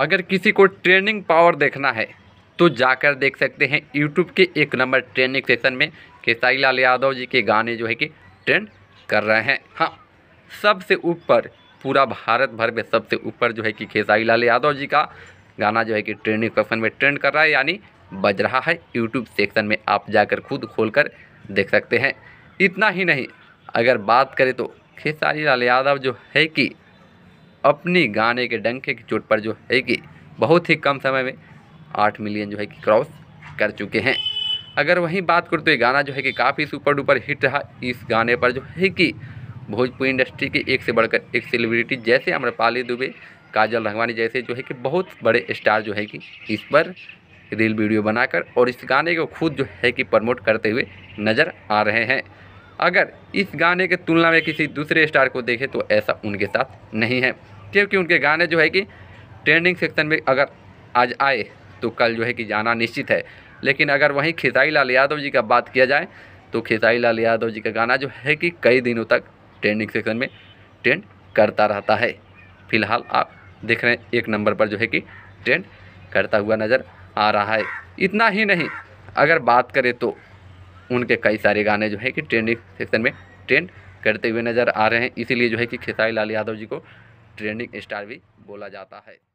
अगर किसी को ट्रेनिंग पावर देखना है तो जाकर देख सकते हैं यूट्यूब के एक नंबर ट्रेनिंग सेशन में खेसारी लाल यादव जी के गाने जो है कि ट्रेंड कर रहे हैं हाँ सबसे ऊपर पूरा भारत भर में सबसे ऊपर जो है कि खेसारी लाल यादव जी का गाना जो है कि ट्रेंडिंग सेक्शन में ट्रेंड कर रहा है यानी बज रहा है यूट्यूब सेक्शन में आप जाकर खुद खोल कर देख सकते हैं इतना ही नहीं अगर बात करें तो खेसारी लाल यादव जो है कि अपनी गाने के डंके की चोट पर जो है कि बहुत ही कम समय में आठ मिलियन जो है कि क्रॉस कर चुके हैं अगर वहीं बात करूँ तो ये गाना जो है कि काफ़ी सुपर डुपर हिट रहा इस गाने पर जो है कि भोजपुरी इंडस्ट्री के एक से बढ़कर एक सेलिब्रिटी जैसे अम्रपाली दुबे काजल रहवानी जैसे जो है कि बहुत बड़े स्टार जो है कि इस पर रील वीडियो बनाकर और इस गाने को खुद जो है कि प्रमोट करते हुए नज़र आ रहे हैं अगर इस गाने के तुलना में किसी दूसरे स्टार को देखें तो ऐसा उनके साथ नहीं है क्योंकि उनके गाने जो है कि ट्रेंडिंग सेक्शन में अगर आज आए तो कल जो है कि जाना निश्चित है लेकिन अगर वहीं खेसाई लाल यादव जी का बात किया जाए तो खेसाई लाल यादव जी का गाना जो है कि कई दिनों तक ट्रेंडिंग सेक्शन में ट्रेंड करता रहता है फिलहाल आप देख रहे हैं एक नंबर पर जो है कि ट्रेंड करता हुआ नज़र आ रहा है इतना ही नहीं अगर बात करें तो उनके कई सारे गाने जो है कि ट्रेंडिंग सेक्शन में ट्रेंड करते हुए नज़र आ रहे हैं इसीलिए जो है कि खेसाई लाल यादव जी को ट्रेंडिंग स्टार भी बोला जाता है